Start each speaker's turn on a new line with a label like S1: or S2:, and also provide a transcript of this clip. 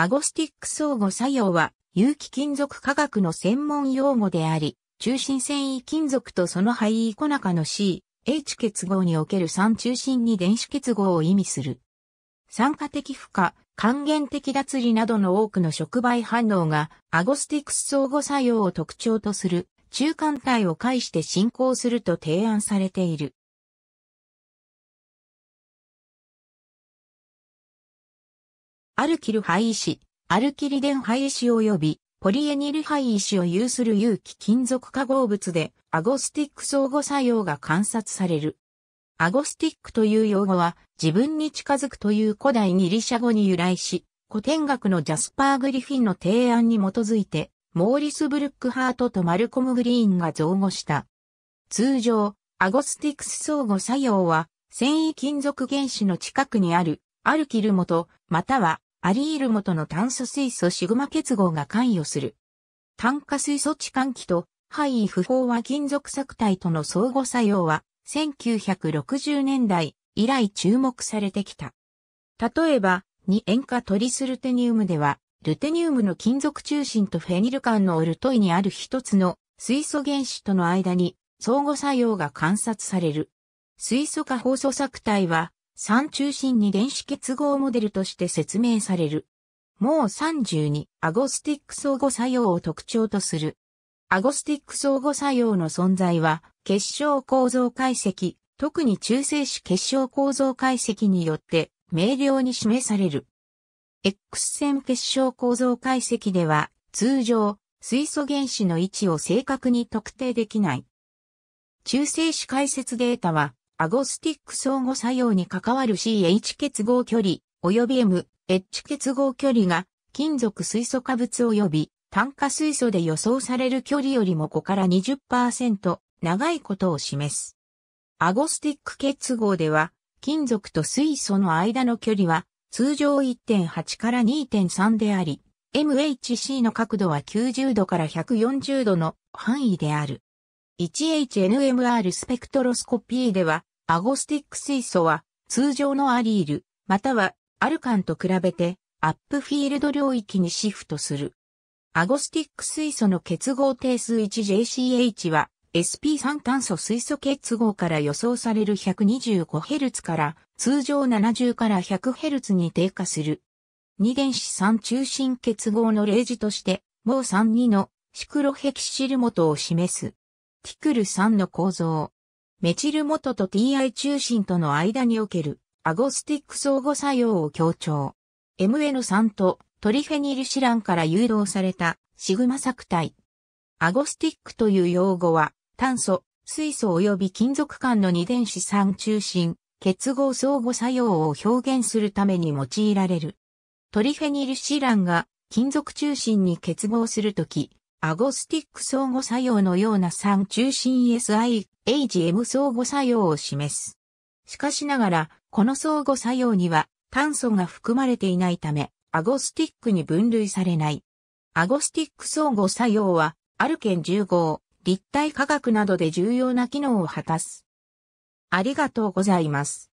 S1: アゴス
S2: ティック相互作用は、有機金属化学の専門用語であり、中心繊維金属とその灰イコナカの C、H 結合における3。中心に電子結合を意味する。酸化的負荷、還元的脱離などの多くの触媒反応が、アゴスティックス相互作用を特徴とする中間体を介して進行すると提案されている。
S1: アルキル廃石、
S2: アルキリデン廃石及びポリエニル廃石を有する有機金属化合物でアゴスティック相互作用が観察される。アゴスティックという用語は自分に近づくという古代ギリシャ語に由来し、古典学のジャスパー・グリフィンの提案に基づいて、モーリス・ブルックハートとマルコム・グリーンが造語した。通常、アゴスティックス相互作用は、繊維金属原子の近くにある、アルキル元、またはアリール元の炭素水素シグマ結合が関与する。炭化水素置換器と範囲不飽和金属作体との相互作用は1960年代以来注目されてきた。例えば、二塩化トリスルテニウムでは、ルテニウムの金属中心とフェニル間のオルトイにある一つの水素原子との間に相互作用が観察される。水素化放素作体は三中心に電子結合モデルとして説明される。もう3 2アゴスティック相互作用を特徴とする。アゴスティック相互作用の存在は結晶構造解析、特に中性子結晶構造解析によって明瞭に示される。X 線結晶構造解析では通常水素原子の位置を正確に特定できない。中性子解説データはアゴスティック相互作用に関わる CH 結合距離及び MH 結合距離が金属水素化物及び炭化水素で予想される距離よりも5から20%長いことを示す。アゴスティック結合では金属と水素の間の距離は通常1.8から2.3であり、MHC の角度は90度から140度の範囲である。1HNMR スペクトロスコピーではアゴスティック水素は通常のアリール、またはアルカンと比べてアップフィールド領域にシフトする。アゴスティック水素の結合定数 1JCH は SP3 炭素水素結合から予想される 125Hz から通常70から 100Hz に低下する。二電子3中心結合の例示として、もう32のシクロヘキシル元を示す。ティクル3の構造。メチル元と TI 中心との間におけるアゴスティック相互作用を強調。MN3 とトリフェニルシランから誘導されたシグマ作体。アゴスティックという用語は炭素、水素及び金属間の二電子三中心、結合相互作用を表現するために用いられる。トリフェニルシランが金属中心に結合するとき、アゴスティック相互作用のような三中心 SI HM 相互作用を示す。しかしながら、この相互作用には炭素が含まれていないため、アゴスティックに分類されない。アゴスティック相互作用は、アルケン10号、立体化学などで重要な機能を果たす。ありがとうございます。